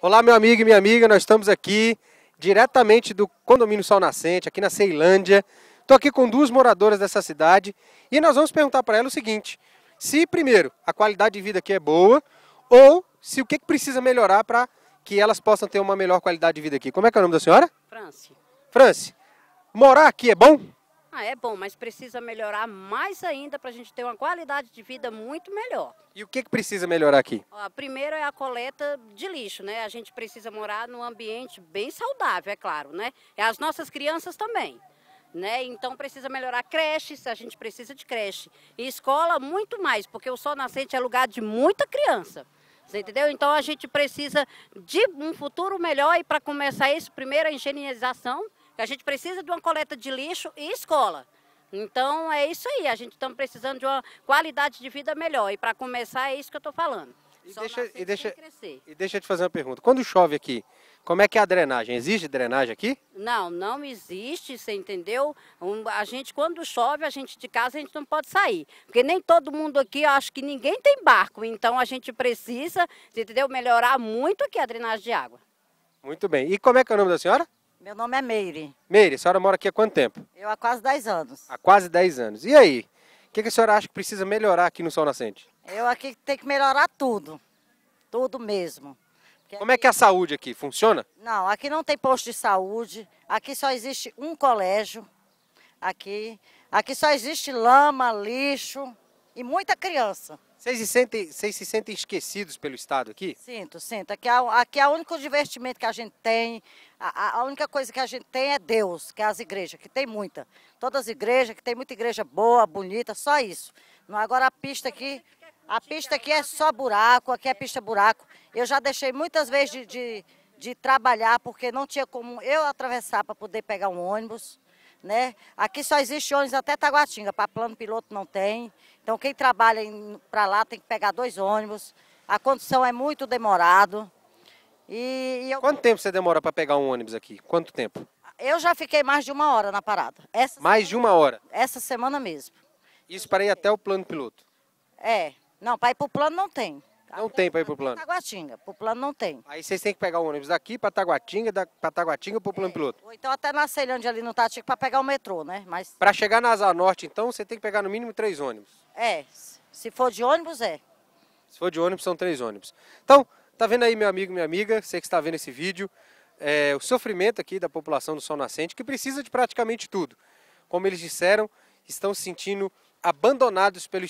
Olá, meu amigo e minha amiga, nós estamos aqui diretamente do Condomínio Sol Nascente, aqui na Ceilândia. Estou aqui com duas moradoras dessa cidade e nós vamos perguntar para elas o seguinte: se, primeiro, a qualidade de vida aqui é boa ou se o que, que precisa melhorar para que elas possam ter uma melhor qualidade de vida aqui. Como é que é o nome da senhora? Franci. Franci, morar aqui é bom? Ah, é bom, mas precisa melhorar mais ainda para a gente ter uma qualidade de vida muito melhor. E o que, que precisa melhorar aqui? A primeira é a coleta de lixo, né? A gente precisa morar num ambiente bem saudável, é claro, né? E as nossas crianças também. Né? Então precisa melhorar creches, a gente precisa de creche. E escola muito mais, porque o Sol Nascente é lugar de muita criança. Você entendeu? Então a gente precisa de um futuro melhor e para começar isso, primeiro a higienização a gente precisa de uma coleta de lixo e escola. Então é isso aí, a gente está precisando de uma qualidade de vida melhor. E para começar é isso que eu estou falando. E Só deixa, e, deixa, e deixa eu te fazer uma pergunta. Quando chove aqui, como é que é a drenagem? Existe drenagem aqui? Não, não existe, você entendeu? Um, a gente, quando chove, a gente de casa, a gente não pode sair. Porque nem todo mundo aqui, eu acho que ninguém tem barco. Então a gente precisa, entendeu? Melhorar muito aqui a drenagem de água. Muito bem. E como é que é o nome da senhora? Meu nome é Meire. Meire, a senhora mora aqui há quanto tempo? Eu há quase 10 anos. Há quase 10 anos. E aí? O que, que a senhora acha que precisa melhorar aqui no Sol Nascente? Eu aqui tenho que melhorar tudo. Tudo mesmo. Porque Como é aqui... é que a saúde aqui? Funciona? Não, aqui não tem posto de saúde. Aqui só existe um colégio. Aqui. Aqui só existe lama, lixo e muita criança. Vocês se sentem, vocês se sentem esquecidos pelo Estado aqui? Sinto, sinto. Aqui, é aqui é o único divertimento que a gente tem, a, a, única coisa que a gente tem é Deus, que é as igrejas, que tem muita. Todas as igrejas, que tem muita igreja boa, bonita, só isso. agora a pista aqui, a pista aqui é só buraco, aqui é pista buraco. Eu já deixei muitas vezes de, de, de trabalhar porque não tinha como eu atravessar para poder pegar um ônibus né? Aqui só existe ônibus até Taguatinga, para plano piloto não tem. Então quem trabalha para lá tem que pegar dois ônibus. A condução é muito demorado. E, e eu... Quanto tempo você demora para pegar um ônibus aqui? Quanto tempo? Eu já fiquei mais de uma hora na parada. Essa mais semana, de uma hora? Essa semana mesmo. Isso para ir até o plano piloto? É. Não, para ir para o plano não tem. Não tem para ir para o plano? Taguatinga, para o plano não tem. Aí vocês têm que pegar o ônibus daqui para Taguatinga, da, para Taguatinga para o plano é. piloto. Ou então até na Ceilândia ali no Tati para pegar o metrô, né? Mas... Para chegar na Asa Norte, então, você tem que pegar no mínimo três ônibus. É, se for de ônibus, é. Se for de ônibus, são três ônibus. Então, tá vendo aí, meu amigo, minha amiga, você que está vendo esse vídeo, é, o sofrimento aqui da população do Sol Nascente, que precisa de praticamente tudo. Como eles disseram, estão se sentindo abandonados pelo